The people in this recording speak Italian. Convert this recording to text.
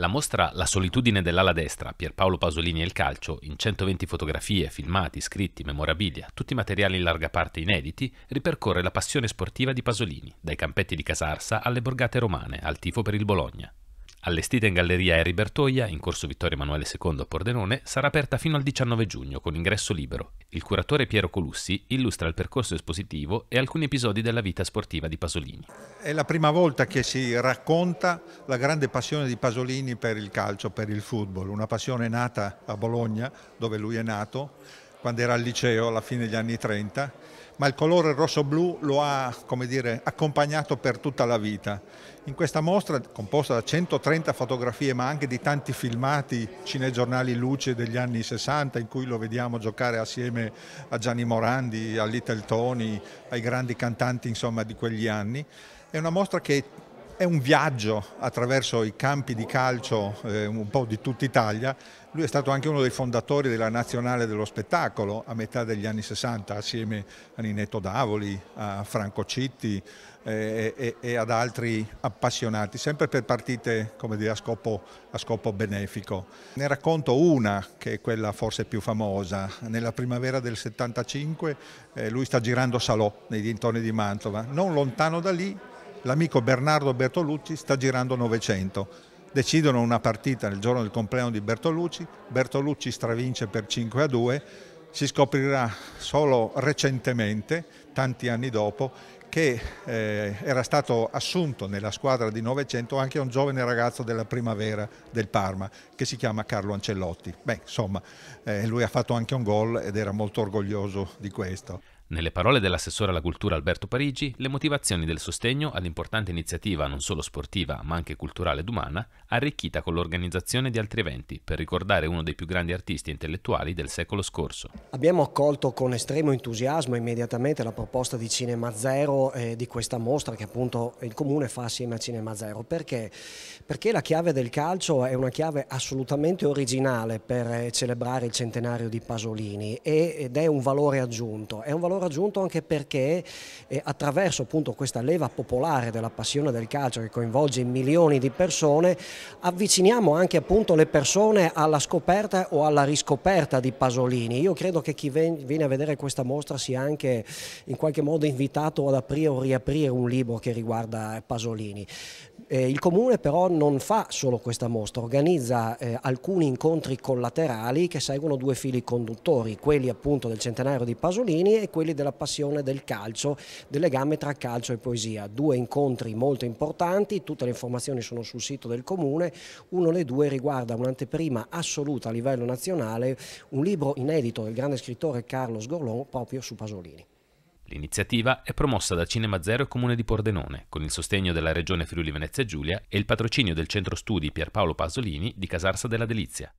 La mostra La solitudine dell'ala destra, Pierpaolo Pasolini e il calcio, in 120 fotografie, filmati, scritti, memorabilia, tutti materiali in larga parte inediti, ripercorre la passione sportiva di Pasolini, dai campetti di Casarsa alle borgate romane, al tifo per il Bologna. Allestita in Galleria Eribertoia, in corso Vittorio Emanuele II a Pordenone, sarà aperta fino al 19 giugno con ingresso libero. Il curatore Piero Colussi illustra il percorso espositivo e alcuni episodi della vita sportiva di Pasolini. È la prima volta che si racconta la grande passione di Pasolini per il calcio, per il football, una passione nata a Bologna, dove lui è nato, quando era al liceo alla fine degli anni 30, ma il colore rosso-blu lo ha dire, accompagnato per tutta la vita. In questa mostra, composta da 130 fotografie, ma anche di tanti filmati cinegiornali luce degli anni 60, in cui lo vediamo giocare assieme a Gianni Morandi, a Little Tony, ai grandi cantanti insomma, di quegli anni, è una mostra che è un viaggio attraverso i campi di calcio eh, un po' di tutta Italia. Lui è stato anche uno dei fondatori della Nazionale dello Spettacolo a metà degli anni 60 assieme a Ninetto Davoli, a Franco Citti eh, e, e, ad altri appassionati, sempre per partite dire, a, scopo, a scopo benefico. Ne racconto una che è quella forse più famosa. Nella primavera del 75 eh, lui sta girando Salò nei dintorni di Mantova. Non lontano da lì l'amico Bernardo Bertolucci sta girando 900. Decidono una partita nel giorno del compleanno di Bertolucci, Bertolucci stravince per 5 a 2, si scoprirà solo recentemente, tanti anni dopo, che eh, era stato assunto nella squadra di 900 anche un giovane ragazzo della primavera del Parma che si chiama Carlo Ancellotti. Beh, insomma, eh, lui ha fatto anche un gol ed era molto orgoglioso di questo. Nelle parole dell'assessore alla cultura Alberto Parigi, le motivazioni del sostegno all'importante iniziativa non solo sportiva ma anche culturale ed umana, arricchita con l'organizzazione di altri eventi per ricordare uno dei più grandi artisti intellettuali del secolo scorso. Abbiamo accolto con estremo entusiasmo immediatamente la proposta di Cinema Zero e eh, di questa mostra che appunto il comune fa assieme a Cinema Zero. Perché? Perché la chiave del calcio è una chiave assolutamente originale per eh, celebrare il centenario di Pasolini ed è un valore aggiunto, è un valore raggiunto anche perché eh, attraverso appunto questa leva popolare della passione del calcio che coinvolge milioni di persone avviciniamo anche appunto le persone alla scoperta o alla riscoperta di Pasolini. Io credo che chi viene a vedere questa mostra sia anche in qualche modo invitato ad aprire o riaprire un libro che riguarda Pasolini. Eh, il comune però non fa solo questa mostra, organizza eh, alcuni incontri collaterali che seguono due fili conduttori, quelli appunto del centenario di Pasolini e quelli quelli della passione del calcio, del legame tra calcio e poesia. Due incontri molto importanti, tutte le informazioni sono sul sito del comune, uno dei due riguarda un'anteprima assoluta a livello nazionale, un libro inedito del grande scrittore Carlos Gorlon proprio su Pasolini. L'iniziativa è promossa da Cinema Zero e Comune di Pordenone, con il sostegno della Regione Friuli Venezia Giulia e il patrocinio del Centro Studi Pierpaolo Pasolini di Casarsa della Delizia.